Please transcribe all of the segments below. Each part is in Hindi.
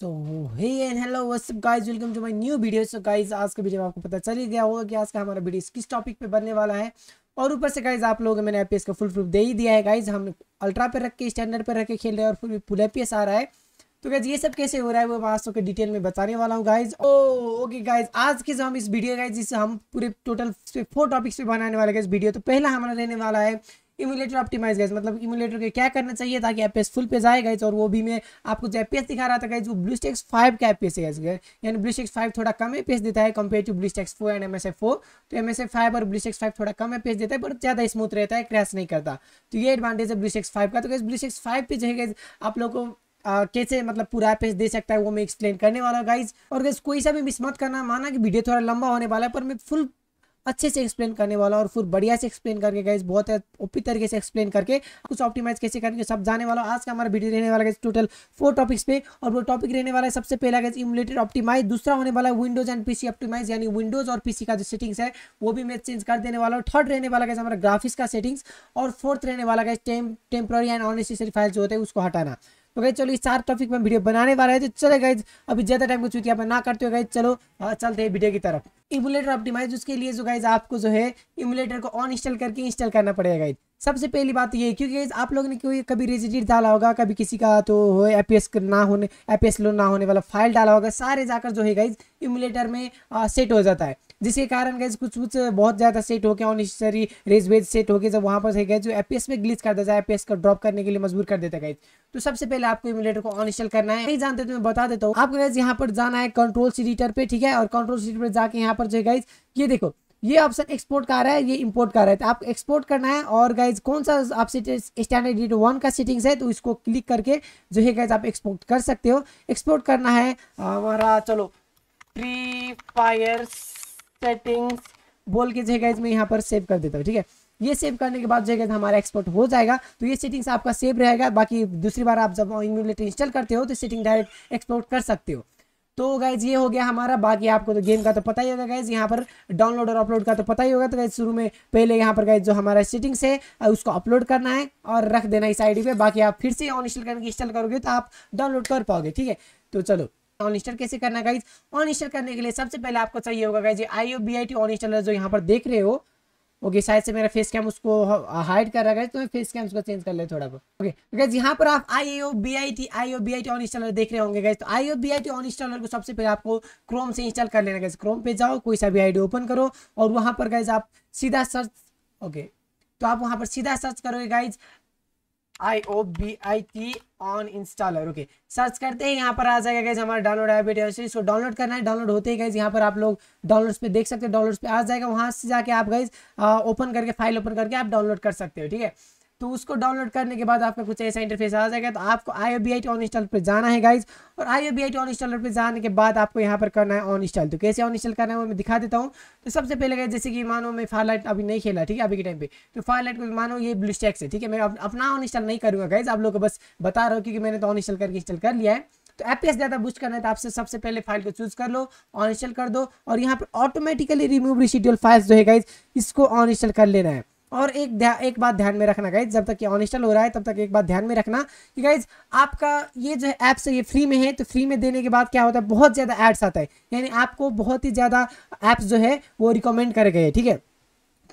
तो hey and hello what's up guys welcome to my new video so guys आज का वीडियो आपको पता चल ही गया होगा कि आज का हमारा वीडियो किस टॉपिक पे बनने वाला है और ऊपर से गाइज आप लोगों को मैंने आईपीएस का फुल प्रूफ दे ही दिया है गाइज हम अल्ट्रा पे रख के स्टैंडर्ड पे रख के खेल रहे हैं और फिर फुल आईपीएस आ रहा है तो गाइज ये सब कैसे हो रहा है वो मैं आज डिटेल में बताने वाला हूँ गाइज ओ ओके गाइज आज के जो हम इस वीडियो गाइज जिससे हम पूरे टोटल फोर टॉपिक्स पे बनाने वाले गाइज वीडियो तो पहला हमारा रहने वाला है इमुलेटर ऑप्टिमाइज गाइज मतलब इमुलेटर के क्या करना चाहिए ताकि एपीएस फुल पेज आए गाइज और वो भी मैं आपको जो एपीएस दिखा रहा था गाइज वो ब्लूस्टेक्स फाइव का एपीएस है यानी ब्लूस्टेक्स फाइव थोड़ा कम एपीएस देता है compare to BlueStacks four and MSF four तो एमएसएफ फाइव और ब्लूस्टेक्स फाइव थोड़ा कम एपीएस देता है बट ज्यादा स्मूथ रहता है क्रैश नहीं करता तो ये एडवांटेज है ब्लूस्टेक्स फाइव का तो गाइज ब्लूस्टेक्स फाइव पे जो है आप लोग को आ, कैसे मतलब पूरा पेज दे सकता है वो मैं एक्सप्लेन करने वाला गाइज और गाइज कोई सा भी मिस मत करना माना कि वीडियो थोड़ा लंबा होने वाला है पर मैं फुल अच्छे से एक्सप्लेन करने वाला और फिर बढ़िया से एक्सप्लेन करके गए बहुत ओपी तरीके से एक्सप्लेन करके कुछ ऑप्टिमाइज कैसे करेंगे सब जाने वाला आज का हमारा वीडियो रहने वाला है टोटल फोर टॉपिक्स पे और वो टॉपिक रहने वाला है सबसे पहला गाइज इमुलेटेड ऑप्टिमाइज दूसरा होने वाला है विंडोज एंड पीसी ऑप्टिमाइज यानी विंडोज और पीसी का जो सेटिंग्स है वो भी मैं चेंज कर देने वाला हूँ थर्ड रहने वाला गाइज हमारा ग्राफिक्स का सेटिंग्स और फोर्थ रहने वाला गाइज टेम टेम्प्रोरी एंड अननेसेसरी फाइल जो होते हैं उसको हटाना तो गई चलो ये चार टॉपिक में वीडियो बनाने वाला है तो चले गए अभी ज़्यादा टाइम को चुकी ना करते हो गए चलो चलते हैं वीडियो की तरफ इमुलेटर ऑप्टिमाइज उसके लिए जो गाइज आपको जो है इमुलेटर को ऑन इंस्टॉल करके इंस्टॉल करना पड़ेगा गाइज सबसे पहली बात तो ये क्योंकि गाइज आप लोगों ने क्योंकि कभी रेजिडेंट डाला होगा कभी किसी का तो हो एपीएस ना होने एपीएस लोन ना होने वाला फाइल डाला होगा सारे जाकर जो है गाइज इमुलेटर में आ, सेट हो जाता है जिसके कारण गाइज कुछ कुछ बहुत ज़्यादा सेट हो गया अननेसेसरी रेज वेज सेट हो गया जब वहाँ पर गए जो एपीएस में ग्लिच कर देता है एपीएस को ड्रॉप करने के लिए मजबूर कर देता है गाइज तो सबसे पहले आपको इमुलेटर को ऑन इंस्टॉल करना है नहीं जानते तो मैं बता देता हूँ आपको गाइज यहाँ पर जाना है कंट्रोल सीटर पे ठीक है और कंट्रोल सीटर पर जाकर यहाँ यहाँ पर जो है गाइज ये देखो ये ऑप्शन एक्सपोर्ट का आ रहा है ये इंपोर्ट का रहा है तो आप एक्सपोर्ट करना है और गाइज कौन सा आप स्टैंडर्ड एडिट वन का सेटिंग्स है तो इसको क्लिक करके जो है गाइज आप एक्सपोर्ट कर सकते हो एक्सपोर्ट करना है हमारा चलो फ्री फायर सेटिंग्स बोल के जो है गाइज मैं यहाँ पर सेव कर देता हूँ ठीक है ये सेव करने के बाद जो है हमारा एक्सपोर्ट हो जाएगा तो ये सेटिंग्स आपका सेव रहेगा बाकी दूसरी बार आप जब इम्यूलेटर इंस्टॉल करते हो तो सेटिंग डायरेक्ट एक्सपोर्ट कर सकते हो तो गाइज ये हो गया हमारा बाकी आपको तो गेम का तो पता ही होगा गाइज यहाँ पर डाउनलोड और अपलोड का तो पता ही होगा तो गाइज शुरू में पहले यहाँ पर गाइज जो हमारा सेटिंग्स है उसको अपलोड करना है और रख देना इस आईडी पे बाकी आप फिर से ऑन इंस्टॉल करके इंस्टॉल करोगे तो आप डाउनलोड कर पाओगे ठीक है तो चलो ऑन इंस्टॉल कैसे करना गाइज ऑन इंस्टॉल करने के लिए सबसे पहले आपको चाहिए होगा guys I B I T uninstaller जो यहाँ पर देख रहे हो ओके शायद से मेरा फेस कैम उसको हाइड कर रहा है तो मैं फेस कैम उसको चेंज कर ले थोड़ा बहुत ओके तो गैस यहाँ पर आप I O B I T I O B I T uninstaller देख रहे होंगे गैस तो I O B I T uninstaller को सबसे पहले आपको क्रोम से इंस्टॉल कर लेना गैस क्रोम पे जाओ कोई सा भी आई ओपन करो और वहाँ पर गैस आप सीधा सर्च ओके तो आप वहाँ पर सीधा सर्च करोगे guys I O B I T uninstaller okay search करते हैं यहाँ पर आ जाएगा कैसे हमारा डाउनलोड ऐप इसको डाउनलोड करना है डाउनलोड होते ही गैस यहाँ पर आप लोग डाउनलोड्स पे देख सकते हैं डाउनलोड्स पे आ जाएगा वहाँ से जाके आप गए ओपन करके फाइल ओपन करके आप डाउनलोड कर सकते हो ठीक है तो उसको डाउनलोड करने के बाद आपका कुछ ऐसा इंटरफेस आ जाएगा तो आपको I O B I T uninstall पर जाना है गाइज और I O B I T uninstaller पर जाने के बाद आपको यहाँ पर करना है ऑन इंस्टॉल तो कैसे ऑन इंस्टॉल करना है वो मैं दिखा देता हूँ तो सबसे पहले गए जैसे कि मानो मैं फायरलाइट अभी नहीं खेला ठीक है अभी के टाइम पे तो फायर लाइट को मानो ये ब्लू स्टैक्स है ठीक है मैं अपना ऑन इंस्टॉल नहीं करूँगा गाइज आप लोग को बस बता रहा हूँ क्योंकि मैंने तो ऑन इंस्टॉल करके इंस्टॉल कर लिया है तो एपीएस ज़्यादा बूस्ट करना है तो आपसे सबसे पहले फाइल को चूज कर लो ऑन इंस्टॉल कर दो और यहाँ पर ऑटोमेटिकली रिमूव रिशिड्यूल फाइल्स जो है गाइज इसको ऑन इंस्टॉल कर लेना है और एक एक बात ध्यान में रखना गाइज जब तक ये ऑनस्टल हो रहा है तब तक एक बात ध्यान में रखना कि गाइज आपका ये जो ऐप्स है ये फ्री में है तो फ्री में देने के बाद क्या होता है बहुत ज़्यादा एड्स आता है यानी आपको बहुत ही ज़्यादा ऐप्स जो है वो रिकमेंड करे गए ठीक है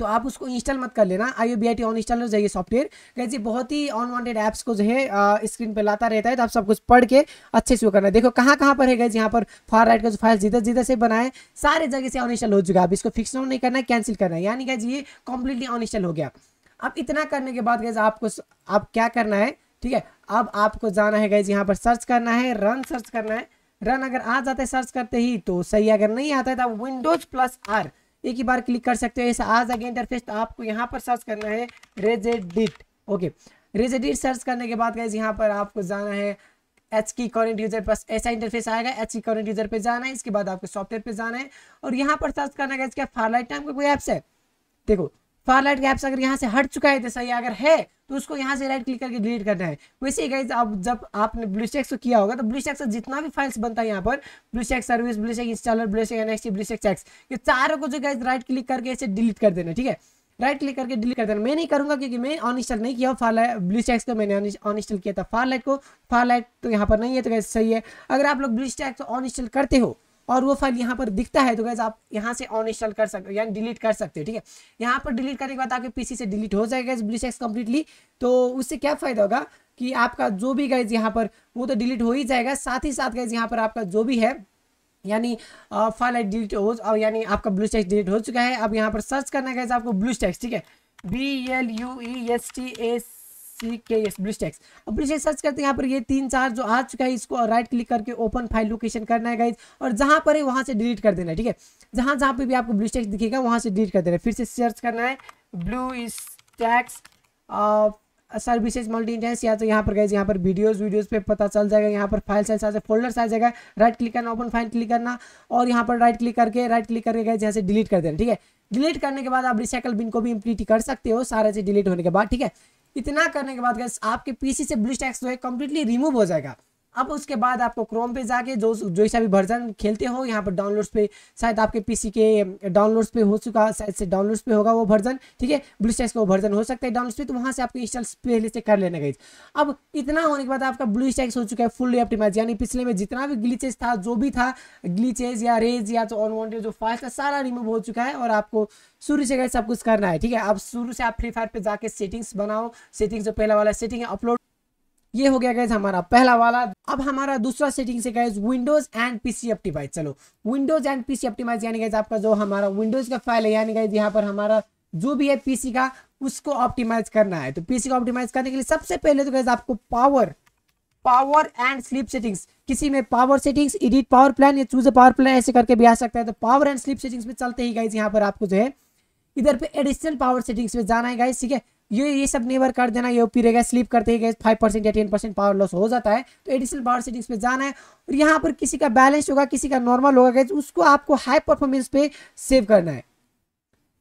तो आप उसको इंस्टॉल मत कर लेना I U B I T uninstaller जाइए सॉफ्टवेयर कैसे बहुत ही अनवांटेड ऐप्स को जो है स्क्रीन पर लाता रहता है तो आप सब कुछ पढ़ के अच्छे से वो करना है देखो कहाँ कहाँ पर है गैस यहाँ पर फार राइट का जो फाइल जिधर जिधर से बनाए सारे जगह से अन इंस्टॉल हो चुका है अब इसको फिक्स नहीं करना है कैंसिल करना है यानी कैसे ये कम्प्लीटली अन इंस्टॉल हो गया अब इतना करने के बाद गैस आपको आप क्या करना है ठीक है अब आपको जाना है गैस यहाँ पर सर्च करना है रन सर्च करना है रन अगर आ जाता है सर्च करते ही तो सही अगर नहीं आता है तो विंडोज प्लस आर एक ही बार क्लिक कर सकते हो ऐसा आज अगेन इंटरफेस तो आपको यहाँ पर सर्च करना है रेजेडिट ओके रेजेडिट सर्च करने के बाद गाइज यहाँ पर आपको जाना है एच की करेंट यूजर पर ऐसा इंटरफेस आएगा एच की करेंट यूजर पर जाना है इसके बाद आपको सॉफ्टवेयर पे जाना है और यहाँ पर सर्च करना है इसका फारलाइट टाइम का कोई ऐप्स है देखो फार लाइट गैप्स अगर यहाँ से हट चुका है जैसा ये अगर है तो उसको यहाँ से राइट क्लिक करके डिलीट करना है वैसे ही अब जब आपने चेक को किया होगा तो ब्लू से जितना भी फाइल्स बनता है यहाँ पर blue check service blue check installer BlueStack blue check checks ये चारों को जो गाइज राइट क्लिक करके इसे डिलीट कर देना ठीक है राइट क्लिक करके डिलीट कर देना मैं नहीं करूंगा क्योंकि मैं ऑन इंस्टॉल नहीं किया फार लाइट ब्लू स्टैक्स को मैंने ऑन किया था फार लाइट को फार लाइट तो यहाँ पर नहीं है तो कैसे सही है अगर आप लोग ब्लू चेक को ऑन इंस्टॉल करते हो और वो फाइल यहाँ पर दिखता है तो गैस आप यहाँ से ऑन इंस्टॉल कर सकते हो यानी डिलीट कर सकते हो ठीक है यहाँ पर डिलीट करने के बाद आपके पीसी से डिलीट हो जाएगा गैस ब्लिस कम्प्लीटली तो उससे क्या फायदा होगा कि आपका जो भी गैस यहाँ पर वो तो डिलीट हो ही जाएगा साथ ही साथ गैस यहाँ पर आपका जो भी है यानी फाइल डिलीट हो यानी आपका ब्लू स्टैक्स डिलीट हो चुका है अब यहाँ पर सर्च करना गैस आपको ब्लू स्टैक्स ठीक है B L U E S T S C K S ब्रिस्टेक्स अब ब्रिस्टेक्स सर्च करते हैं यहाँ पर ये तीन चार जो आ चुका है इसको राइट क्लिक करके ओपन फाइल लोकेशन करना है गाइज और जहाँ पर है वहाँ से डिलीट कर देना है ठीक है जहाँ जहाँ पर भी आपको ब्लूस्टैक्स दिखेगा वहाँ से डिलीट कर देना है फिर से सर्च करना है BlueStacks services multi instance या तो यहाँ पर गाइज यहाँ पर वीडियोस वीडियोस पे पता चल जाएगा यहाँ पर फाइल साइज आ जाए फोल्डर साइज आएगा राइट क्लिक करना ओपन फाइल क्लिक करना और यहाँ पर राइट क्लिक करके राइट क्लिक करके गए जहाँ से डिलीट कर देना ठीक है डिलीट करने के बाद आप रिसाइकल बिन को भी इम्प्लीट कर सकते हो सारे से डिलीट होने के बाद ठीक है इतना करने के बाद गैस आपके पीसी से ब्लिस्ट एक्स जो है कम्प्लीटली रिमूव हो जाएगा अब उसके बाद आपको क्रोम पे जाके जो जो सा भी वर्जन खेलते हो यहाँ पर डाउनलोड्स पे शायद आपके पीसी के डाउनलोड्स पे हो चुका शायद से डाउनलोड्स पे होगा वो वर्जन ठीक है ब्लू स्टैक्स का वो वर्जन हो सकता है डाउनलोड्स पे तो वहाँ से आपको इंस्टॉल पहले से कर लेना गई अब इतना होने के बाद आपका ब्लू स्टैक्स हो चुका है फुल ऑप्टिमाइज यानी पिछले में जितना भी ग्लीचेज था जो भी था ग्लीचेज या रेज या जो अनवांटेड जो फाइल था सारा रिमूव हो चुका है और आपको शुरू से गए सब कुछ करना है ठीक है अब शुरू से आप फ्री फायर पर जाके सेटिंग्स बनाओ सेटिंग्स जो पहला वाला सेटिंग है अपलोड ये हो गया गैस हमारा पहला वाला अब हमारा दूसरा सेटिंग से guys Windows and PC optimize चलो विंडोज एंड पीसी ऑप्टिमाइज यानी गैस आपका जो हमारा विंडोज का फाइल है यानी गैस यहाँ पर हमारा जो भी है पीसी का उसको ऑप्टिमाइज करना है तो पीसी को ऑप्टिमाइज करने के लिए सबसे पहले तो गैस आपको power power and sleep settings किसी में power settings edit power plan या चूज पावर प्लान ऐसे करके भी आ सकता है तो पावर एंड स्लीप सेटिंग्स में चलते ही गाइज यहाँ पर आपको जो है इधर पे एडिशनल पावर सेटिंग्स में जाना है गाइज ठीक है ये ये सब नेवर कर देना ये ओपी रहेगा स्लिप करते ही गए फाइव परसेंट या टेन परसेंट पावर लॉस हो जाता है तो एडिशनल पावर सेटिंग्स पे जाना है और यहाँ पर किसी का बैलेंस होगा किसी का नॉर्मल होगा गैस उसको आपको हाई परफॉर्मेंस पे सेव करना है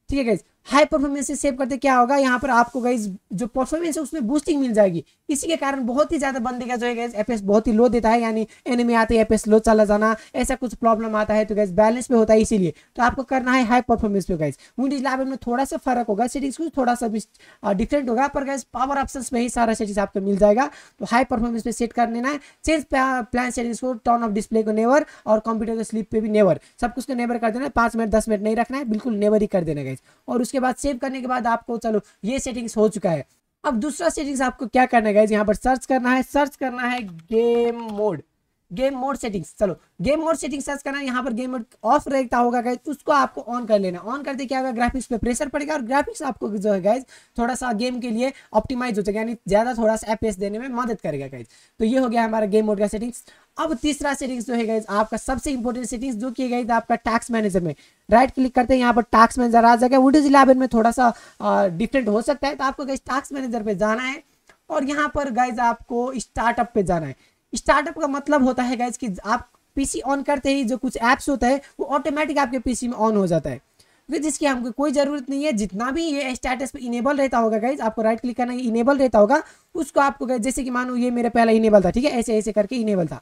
ठीक है गैस हाई परफॉर्मेंस से सेव करते क्या होगा यहाँ पर आपको गाइज जो परफॉर्मेंस है उसमें बूस्टिंग मिल जाएगी इसी के कारण बहुत ही ज्यादा बंदे का जो है गैस एफ बहुत ही लो देता है यानी एनिमी आते हैं एफ लो चला जाना ऐसा कुछ प्रॉब्लम आता है तो गैस बैलेंस पे होता है इसीलिए तो आपको करना है हाई परफॉर्मेंस पे गैस विंडोज इलेवन में थोड़ा सा फर्क होगा सेटिंग्स कुछ थोड़ा सा डिफरेंट होगा पर गैस पावर ऑप्शन में ही सारा सेटिंग्स आपको मिल जाएगा तो हाई परफॉर्मेंस पे सेट कर लेना है चेंज प्लान सेटिंग्स को टर्न ऑफ डिस्प्ले को नेवर और कंप्यूटर के स्लीप पे भी नेवर सब कुछ को नेवर कर देना है पांच मिनट दस मिनट नहीं रखना है बिल्कुल नेवर ही कर देना गैस और उसके बाद सेव करने के बाद आपको चलो ये सेटिंग्स हो चुका है अब दूसरा सेटिंग्स आपको क्या करना है यहाँ पर सर्च करना है सर्च करना है game mode game mode settings चलो गेम मोड सेटिंग सर्च करना यहाँ पर गेम मोड ऑफ रहता होगा गाइज उसको आपको ऑन कर लेना ऑन करते क्या होगा ग्राफिक्स पे प्रेशर पड़ेगा और ग्राफिक्स आपको जो है गाइज थोड़ा सा गेम के लिए ऑप्टिमाइज हो जाएगा यानी ज्यादा थोड़ा सा एफ देने में मदद करेगा गाइज तो ये हो गया हमारा गेम मोड का सेटिंग्स अब तीसरा सेटिंग्स जो है गाइज आपका सबसे इंपॉर्टेंट सेटिंग्स जो किए गए आपका टैक्स मैनेजर में राइट क्लिक करते हैं यहाँ पर टैक्स मैनेजर आ जाएगा वुडीज इलेवन में थोड़ा सा डिफरेंट हो सकता है तो आपको गाइज टैक्स मैनेजर पे जाना है और यहाँ पर गाइज आपको स्टार्टअप पे जाना है स्टार्टअप का मतलब होता है गैस कि आप पीसी ऑन करते ही जो कुछ ऐप्स होता है वो ऑटोमेटिक आपके पीसी में ऑन हो जाता है जिसकी हमको कोई ज़रूरत नहीं है जितना भी ये स्टेटस पे इनेबल रहता होगा गाइज आपको राइट क्लिक करना इनेबल रहता होगा उसको आपको जैसे कि मानो ये मेरा पहला इनेबल था ठीक है ऐसे ऐसे करके इनेबल था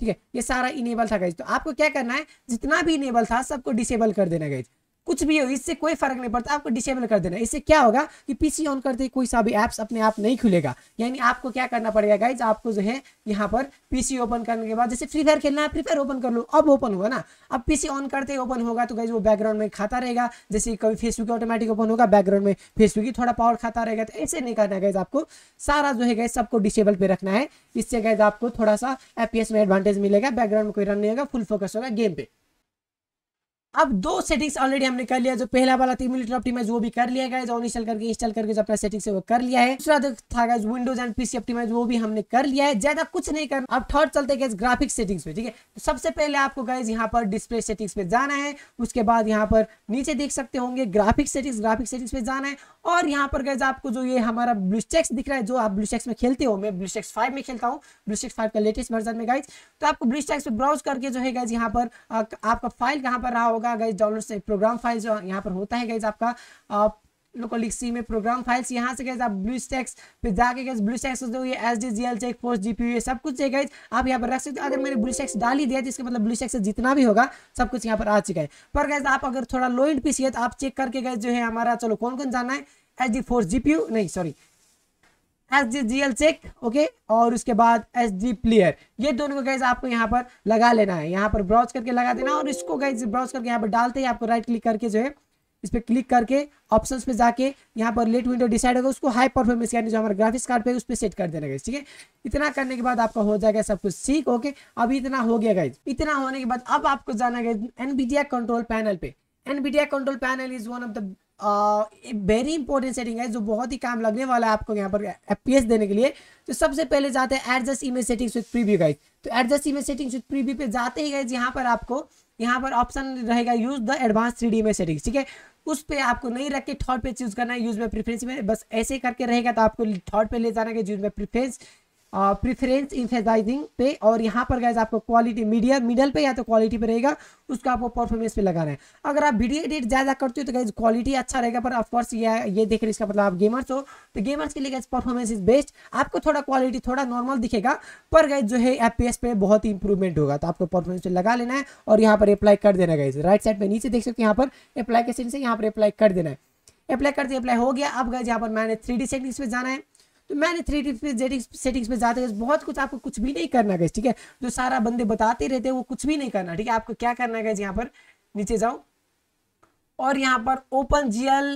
ठीक है ये सारा इनेबल था गाइज तो आपको क्या करना है जितना भी इनेबल था सबको डिसेबल कर देना गाइज कुछ भी हो इससे कोई फर्क नहीं पड़ता आपको डिसेबल कर देना इससे क्या होगा कि पीसी ऑन करते कोई सा भी एप्स अपने आप नहीं खुलेगा यानी आपको क्या करना पड़ेगा गाइज आपको जो है यहाँ पर पीसी ओपन करने के बाद जैसे फ्री फायर खेलना है फ्री फायर ओपन कर लो अब ओपन हुआ ना अब पीसी ऑन करते ही ओपन होगा तो गाइज वो बैकग्राउंड में खाता रहेगा जैसे कभी फेसबुक ऑटोमेटिक ओपन होगा बैकग्राउंड में फेसबुक ही थोड़ा पावर खाता रहेगा तो ऐसे नहीं करना गाइज आपको सारा जो है गाइज सबको डिसेबल पे रखना है इससे गाइज आपको थोड़ा सा एपीएस में एडवांटेज मिलेगा बैकग्राउंड में कोई रन नहीं होगा फुल फोकस होगा गेम पे अब दो सेटिंग्स ऑलरेडी हमने कर लिया जो पहला वाला मिनट ऑप्टिमाइज वो भी कर लिया गया जो इंस्टॉल करके इंस्टॉल करके जो अपना सेटिंग्स है वो कर लिया है दूसरा जो था विंडोज एंड पीसी ऑप्टिमाइज वो भी हमने कर लिया है ज्यादा कुछ नहीं करना अब थर्ड चलते गए ग्राफिक सेटिंग्स में ठीक है तो सबसे पहले आपको गए यहाँ पर डिस्प्ले सेटिंग्स पे जाना है उसके बाद यहाँ पर नीचे देख सकते होंगे ग्राफिक सेटिंग्स ग्राफिक सेटिंग्स पे जाना है और यहाँ पर गए आपको जो ये हमारा ब्लूस्टेक्स दिख रहा है जो आप ब्लूस्टेक्स में खेलते हो मैं ब्लूस्टेक्स फाइव में खेलता हूँ ब्लूस्टेक्स फाइव का लेटेस्ट वर्जन में गाइज तो आपको ब्लूस्टेक्स पे ब्राउज करके जो है गए यहाँ पर आपका फाइल कहाँ पर रहा होगा गाइज डाउनलोड से प्रोग्राम फाइल जो यहाँ पर होता है गाइज आपका आप लोकोलिक सी में प्रोग्राम फाइल्स यहाँ से गैस आप ब्लू स्टैक्स फिर जाके गए ब्लू स्टैक्स जो ये S D G L check force G P सब कुछ गए आप यहाँ पर रख सकते हो अगर मैंने ब्लू स्टैक्स डाल ही दिया तो इसका मतलब ब्लू स्टैक्स जितना भी होगा सब कुछ यहाँ पर आ चुका है पर गैस आप अगर थोड़ा लो इंड पी सी है तो आप चेक करके गए जो है हमारा चलो कौन कौन जाना है H D force G P U नहीं sorry S D G L check okay और उसके बाद एस डी प्लेयर ये दोनों को गैस आपको यहाँ पर लगा लेना है यहाँ पर ब्राउज करके लगा देना और इसको गैस ब्राउज करके यहाँ पर डालते ही आपको राइट क्लिक करके जो है इस पर क्लिक करके ऑप्शंस पे जाके यहाँ पर लेट विंडो डिसाइड होगा उसको हाई परफॉर्मेंस यानी जो हमारा ग्राफिक्स कार्ड पे उस पर सेट कर देना गाइज ठीक है इतना करने के बाद आपका हो जाएगा सब कुछ सीख ओके अभी इतना हो गया गाइज इतना होने के बाद अब आपको जाना गया एनबीडिया कंट्रोल पैनल पे Nvidia control panel is one of the very important setting है जो बहुत ही काम लगने वाला है आपको यहाँ पर एफ देने के लिए तो सबसे पहले जाते हैं adjust image settings with preview guys तो adjust image settings with preview पे जाते ही गाइज यहाँ पर आपको यहाँ पर ऑप्शन रहेगा use the advance three D में सेटिंग्स ठीक है उस पर आपको नहीं रख के थर्ड पे चूज करना है यूज में प्रीफ्रेंस में बस ऐसे करके रहेगा तो आपको थर्ड पे ले जाना है यूज में प्रीफ्रेंस प्रिफरेंस इंथेसाइजिंग पे और यहाँ पर गैस आपको क्वालिटी मीडिया मिडल पे या तो क्वालिटी पे रहेगा उसका आपको परफॉर्मेंस पे लगाना है अगर आप वीडियो एडिट ज़्यादा करते हो तो गैस क्वालिटी अच्छा रहेगा पर ऑफकोर्स ये ये देख रहे इसका मतलब आप गेमर्स हो तो गेमर्स के लिए गैस परफॉर्मेंस इज बेस्ट आपको थोड़ा क्वालिटी थोड़ा नॉर्मल दिखेगा पर गैस जो है एफ पे बहुत ही इंप्रूवमेंट होगा तो आपको परफॉर्मेंस पे लगा लेना है और यहाँ पर अप्लाई कर देना गैस राइट साइड पर नीचे देख सकते यहाँ पर अप्लाई के से यहाँ पर अप्लाई कर देना है अप्लाई करते अप्लाई हो गया अब गैस यहाँ पर मैंने थ्री डी सेटिंग्स पे जाना है तो मैंने थ्री टिप्स सेटिंग्स पे जाते हैं बहुत कुछ आपको कुछ भी नहीं करना गए ठीक है जो सारा बंदे बताते रहते हैं वो कुछ भी नहीं करना ठीक है आपको क्या करना गए यहाँ पर नीचे जाओ और यहाँ पर open GL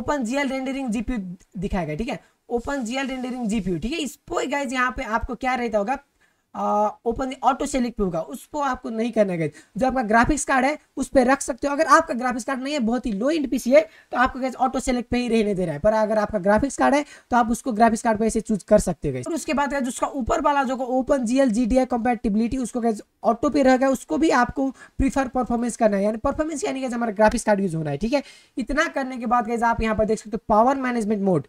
open GL rendering GPU दिखाया गया ठीक है ओपन जीएल रेंडरिंग जीपीयू ठीक है इसको गाइज यहाँ पे आपको क्या रहता होगा ओपन ऑटो पे होगा उसको आपको नहीं करना है जो आपका ग्राफिक्स कार्ड है उस पर रख सकते हो अगर आपका ग्राफिक्स कार्ड नहीं है बहुत ही लो इंड पीसी है तो आपको गैस ऑटो सेलेक्ट पे ही रहने दे रहा है पर अगर आपका ग्राफिक्स कार्ड है तो आप उसको ग्राफिक्स कार्ड पर ऐसे चूज कर सकते हो और उसके बाद उसका ऊपर वाला जो ओपन जी एल जी उसको गैस ऑटो पे रहेगा उसको भी आपको प्रीफर परफॉर्मेंस करना है यानी परफॉर्मेंस यानी गैस हमारा ग्राफिक्स कार्ड यूज होना है ठीक है इतना करने के बाद गैस आप यहाँ पर देख सकते हो power management mode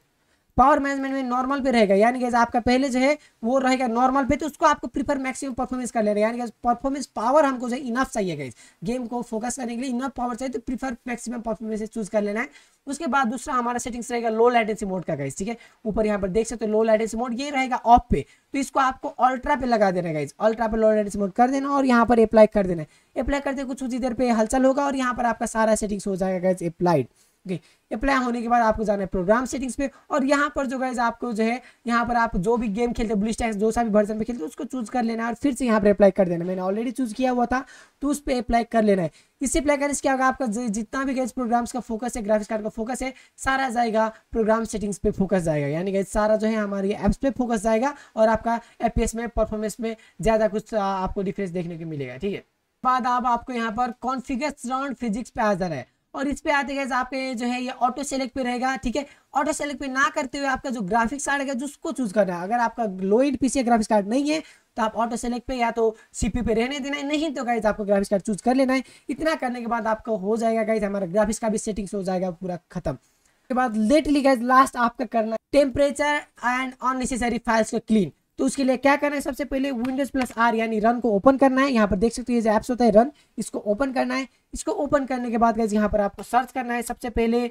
power management में नॉर्मल पे रहेगा यानी कि आपका पहले जो है वो रहेगा नॉर्मल पे तो उसको आपको प्रीफर मैक्सिमम परफॉर्मेंस कर लेना यानी कि परफॉर्मेंस पावर हमको जो इनफ चाहिए गई गेम को फोकस करने के लिए इनफ पावर चाहिए तो प्रीफर मैक्सिमम परफॉर्मेंस चूज कर लेना है उसके बाद दूसरा हमारा सेटिंग्स रहेगा लो लाइटेंसी मोड का गाइज ठीक है ऊपर यहाँ पर देख सकते हो लो लाइटेंसी मोड ये रहेगा ऑफ पे तो इसको आपको अल्ट्रा पे लगा देना गाइज अल्ट्रा पे लो लाइटेंसी मोड कर देना और यहाँ पर अप्लाई कर देना अप्लाई करते कुछ कुछ देर पे हलचल होगा और यहाँ पर आपका सारा सेटिंग्स हो जाएगा गाइज अप्लाइड ओके अप्लाई होने के बाद आपको जाना है प्रोग्राम सेटिंग्स पे और यहाँ पर जो गाइज आपको जो है यहाँ पर आप जो भी गेम खेलते हैं ब्लिस्टैक्स जो सा भी वर्जन पे खेलते हैं उसको चूज कर लेना है और फिर से यहाँ पर अप्लाई कर देना मैंने ऑलरेडी चूज किया हुआ था तो उस पर अप्लाई कर लेना है इससे अप्लाई करने से क्या होगा आपका जितना भी गैस प्रोग्राम्स का फोकस है ग्राफिक्स कार्ड का फोकस है सारा जाएगा प्रोग्राम सेटिंग्स पे फोकस जाएगा यानी गैस सारा जो है हमारे एप्स पे फोकस जाएगा और आपका एफ में परफॉर्मेंस में ज़्यादा कुछ आपको डिफरेंस देखने को मिलेगा ठीक है बाद आप आपको यहाँ पर कॉन्फिगर्स राउंड फिजिक्स पे आ जाना है और इस पे आते गए आपके जो है ये ऑटो सेलेक्ट पे रहेगा ठीक है ऑटो सेलेक्ट पे ना करते हुए आपका जो ग्राफिक्स कार्ड है उसको चूज करना है अगर आपका लोइड पीसी ग्राफिक्स कार्ड नहीं है तो आप ऑटो सेलेक्ट पे या तो सीपी पे रहने देना है नहीं तो गाइज आपको ग्राफिक्स कार्ड चूज कर लेना है इतना करने के बाद आपका हो जाएगा गाइज हमारा ग्राफिक्स का भी सेटिंग्स हो जाएगा पूरा खत्म उसके बाद लेटली गाइज लास्ट आपका करना है टेम्परेचर एंड अननेसेसरी फाइल्स को क्लीन तो उसके लिए क्या करना है सबसे पहले विंडोज प्लस आर यानी रन को ओपन करना है यहाँ पर देख सकते हैं जो एप्स होता है रन इसको ओपन करना है इसको ओपन करने के बाद गैस यहाँ पर आपको सर्च करना है सबसे पहले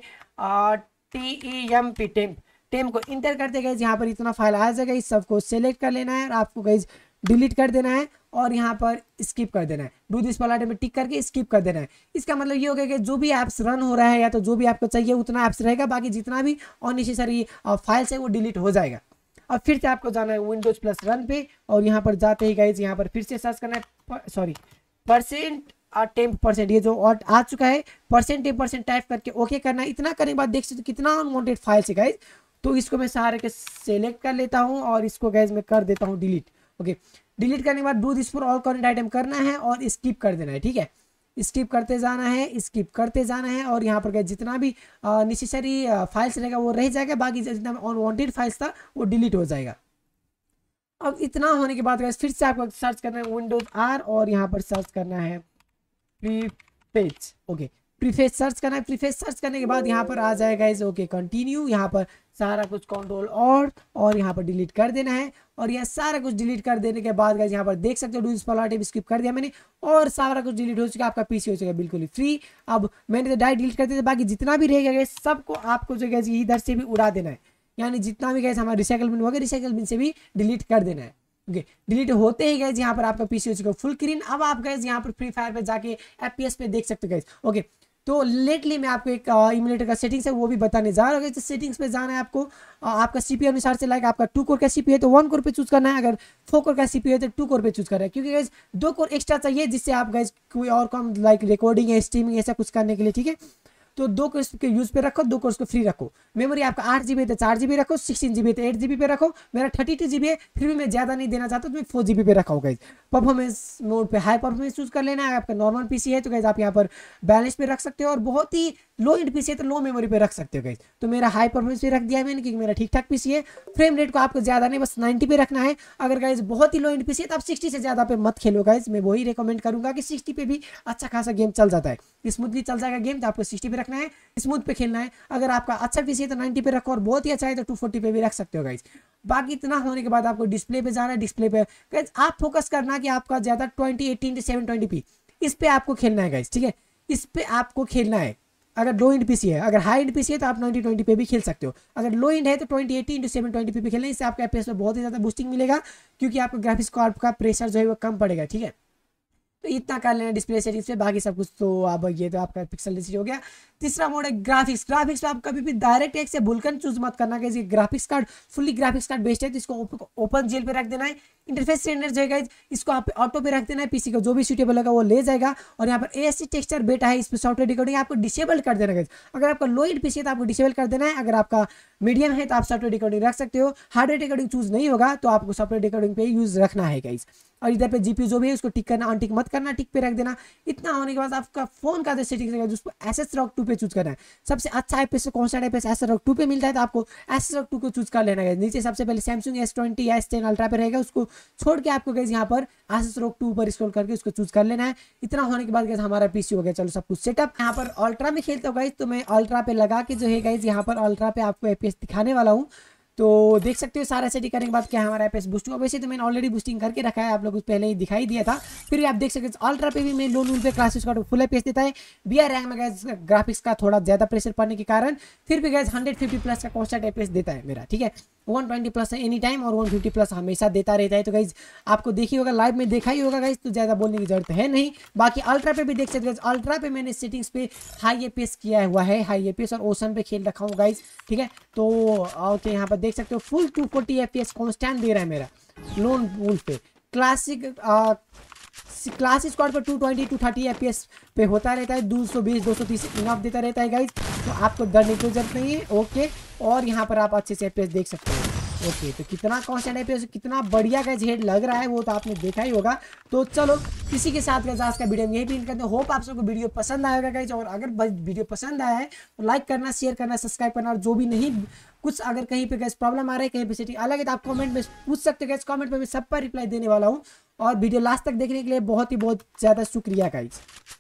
T E M P temp temp को इंटर करते गए यहाँ पर इतना फाइल आ जाएगा इस सबको सेलेक्ट कर लेना है और आपको गाइज डिलीट कर देना है और यहाँ पर स्किप कर देना है डू दिस वाला में टिक करके स्किप कर देना है इसका मतलब ये हो गया कि जो भी ऐप्स रन हो रहा है या तो जो भी आपको चाहिए उतना ऐप्स रहेगा बाकी जितना भी अननेसेसरी फाइल्स है वो डिलीट हो जाएगा और फिर से आपको जाना है विंडोज प्लस रन पे और यहाँ पर जाते ही गए यहाँ पर फिर से सर्च करना है सॉरी परसेंट टेन परसेंट ये जो और आ चुका है परसेंट टेन परसेंट टाइप करके ओके करना है इतना करने के बाद देख सकते हो कितना अनवांटेड फाइल्स है गाइज तो इसको मैं सहारे के सेलेक्ट कर लेता हूँ और इसको गैज मैं कर देता हूँ डिलीट ओके डिलीट करने के बाद do this for all current item करना है और स्किप कर देना है ठीक है स्किप करते जाना है स्किप करते जाना है और यहाँ पर गए जितना भी नेसेसरी फाइल्स रहेगा वो रह जाएगा बाकी जितना अनवांटेड फाइल्स था वो डिलीट हो जाएगा अब इतना होने के बाद फिर से आपको सर्च करना है विंडोज आर और यहाँ पर सर्च करना है प्रीफेज ओके प्रीफेज सर्च करना है प्रीफेस सर्च करने के बाद यहाँ पर आ जाएगा इस ओके कंटिन्यू यहाँ पर सारा कुछ कंट्रोल और और यहाँ पर डिलीट कर देना है और यह सारा कुछ डिलीट कर देने के बाद यहाँ पर देख सकते हो डूज भी स्किप कर दिया मैंने और सारा कुछ डिलीट हो चुका आपका पीछे हो चुका बिल्कुल ही फ्री अब मैंने तो डायरेक्ट डिलीट कर दिया बाकी जितना भी रहेगा गए सबको आपको जो है इधर से भी उड़ा देना है यानी जितना भी गए हमारा रिसाइकल बिन गया रिसाइकल बिन से भी डिलीट कर देना है ओके डिलीट होते ही गए यहाँ पर आपका पीसी हो चुका फुल क्रीन अब आप गए यहाँ पर फ्री फायर पर जाके एफ पे देख सकते गए ओके तो लेटली मैं आपको एक इमुलेटर uh, का सेटिंग्स है वो भी बताने जा रहा हूँ जिस सेटिंग्स पे जाना है आपको आ, uh, आपका सीपी अनुसार से लाइक आपका टू कोर का सीपी है तो वन कोर पे चूज करना है अगर फोर कोर का सीपी है तो टू कोर पे चूज करना है क्योंकि गैस दो कोर एक्स्ट्रा चाहिए जिससे आप गैस कोई और कम लाइक रिकॉर्डिंग है स्ट्रीमिंग ऐसा कुछ करने के लिए ठीक है तो दो को इसके यूज पे रखो दो को उसको फ्री रखो मेमोरी आपका आठ जीबी तो चार जीबी रखो सिक्सटीन जीबी तो एट जीबी पे रखो मेरा थर्टी टू जीबी है फिर भी मैं ज्यादा नहीं देना चाहता तो मैं फोर जीबी पे रखा होगा गाइज परफॉर्मेंस मोड पे हाई परफॉर्मेंस यूज कर लेना है आपका नॉर्मल पीसी है तो गैस आप यहाँ पर बैलेंस पे रख सकते हो और बहुत ही लो इंड पीसी है तो लो मेमोरी पे रख सकते हो गई तो मेरा हाई परफॉर्मेंस भी रख दिया मैंने क्योंकि मेरा ठीक ठाक पीसी है फ्रेम रेट को आपको ज्यादा नहीं बस नाइनटी पे रखना है अगर गाइज बहुत ही लो इंड पीसी है तो आप सिक्सटी से ज्यादा पे मत खेलो गाइज मैं वही रिकमेंड करूंगा कि सिक्सटी पे भी अच्छा खासा गेम चल जाता है स्मूथली चल जाएगा गेम तो आपको सिक्सटी पे रखना है स्मूथ पे खेलना है अगर आपका अच्छा पीसी है तो 90 पे रखो और बहुत ही अच्छा है तो टू फोर्टी पे भी रख सकते हो गाइज बाकी इतना होने के बाद आपको डिस्प्ले पे जाना है डिस्प्ले पे गाइज आप फोकस करना कि आपका ज़्यादा twenty eighteen to seven twenty P इस पे आपको खेलना है गाइज ठीक है इस पे आपको खेलना है अगर लो इंड पीसी है अगर हाई इंड पीसी है तो आप नाइनटी ट्वेंटी पे भी खेल सकते हो अगर लो इंड है तो twenty eighty into seven twenty पे भी खेलना इससे आपका एफ में बहुत ही ज़्यादा बूस्टिंग मिलेगा क्योंकि आपको ग्राफिक्स कार्ड का प्रेशर जो है वो कम पड़ेगा ठीक है तो इतना कर लेना डिस्प्ले सेटिंग्स पे बाकी सब कुछ तो अब ये तो आपका पिक्सल डिसीज हो गया तीसरा मोड है ग्राफिक्स ग्राफिक्स में आप कभी भी डायरेक्ट एक से भूलकर चूज मत करना guys graphics card fully graphics card best है तो इसको ओपन जेल पे रख देना है इंटरफेस सेंडर जाएगा है इसको आप ऑटो पे रख देना है पीसी का जो भी सूटेबल होगा वो ले जाएगा और यहाँ पर ए टेक्सचर बेटा है इस पर सॉफ्टवेयर डिकोडिंग आपको डिसेबल कर देना गाइज अगर आपका लो इट पीसी है तो आपको डिसेबल कर देना है अगर आपका मीडियम है तो आप सॉफ्टवेयर डिकोडिंग रख सकते हो हार्डवेयर डिकोडिंग चूज नहीं होगा तो आपको सॉफ्टवेयर डिकोडिंग पे यूज रखना है गाइज और इधर पे जीपी जो भी है उसको टिक करना अनटिक मत करना टिक पे रख देना इतना होने के बाद आपका फोन का जो सेटिंग उसको एस एस रॉक टू पे चूज करना है सबसे अच्छा आई कौन सा टाइप एस रॉक टू पे मिलता है तो आपको एस रॉक टू को चूज कर लेना है नीचे सबसे पहले Samsung S twenty S ten ultra पे रहेगा उसको छोड़ के आपको गैस यहाँ पर एस रॉक टू पर स्क्रॉल करके उसको चूज कर लेना है इतना होने के बाद गैस हमारा पीसी हो गया चलो सब कुछ सेटअप यहाँ पर अल्ट्रा में खेलता हूँ गैस तो मैं अल्ट्रा पे लगा के जो है गैस यहाँ पर अल्ट्रा पे आपको एपीएस दिखाने वाला हूँ तो देख सकते हो सारा सेटिंग करने के बाद क्या हमारा एपीएस बूस्ट हुआ वैसे तो मैंने ऑलरेडी बूस्टिंग करके रखा है आप लोग पहले ही दिखाई दिया था फिर आप देख सकते हैं अल्ट्रा पे भी मैं लो नूल पे क्लासेस का फुल पेज देता है बी आर रैंक में गैस ग्राफिक्स का थोड़ा ज़्यादा प्रेशर पड़ने के कारण फिर भी गैस हंड्रेड फिफ्टी प्लस का कॉन्स्टेंट एपरेज देता है मेरा ठीक है one twenty plus any time और वन फिफ्टी प्लस हमेशा देता रहता है तो गाइज आपको देखिए होगा लाइव में देखा ही होगा गाइज तो ज़्यादा बोलने की जरूरत है नहीं बाकी अल्ट्रा पे भी देख सकते अल्ट्रा पे मैंने सेटिंग्स पे हाई एपीएस किया हुआ है हाई एपीएस और ओसन पे खेल रखा हूँ गाइज ठीक है तो ओके तो यहाँ पर देख सकते हो full two forty FPS constant दे रहा है मेरा लोन वुल्फ पे क्लासिक क्लास स्क्वाड पर 220 230 एफपीएस पे होता रहता है 220 230 बीस देता रहता है गाइज तो आपको डरने की जरूरत नहीं है ओके और यहाँ पर आप अच्छे से एफपीएस देख सकते हैं ओके तो कितना कॉन्स्टेंट एफपीएस कितना बढ़िया गैज हेड लग रहा है वो तो आपने देखा ही होगा तो चलो किसी के साथ गैज आज का वीडियो यही भी करते हैं होप आप सबको वीडियो पसंद आएगा गैज और अगर वीडियो पसंद आया है तो लाइक करना शेयर करना सब्सक्राइब करना और जो भी नहीं कुछ अगर कहीं पे गैस प्रॉब्लम आ रहा है कहीं पे सेटिंग अलग है तो आप कमेंट में पूछ सकते हो गैस कमेंट में मैं सब पर रिप्लाई देने वाला हूँ और वीडियो लास्ट तक देखने के लिए बहुत ही बहुत ज़्यादा शुक्रिया गाइज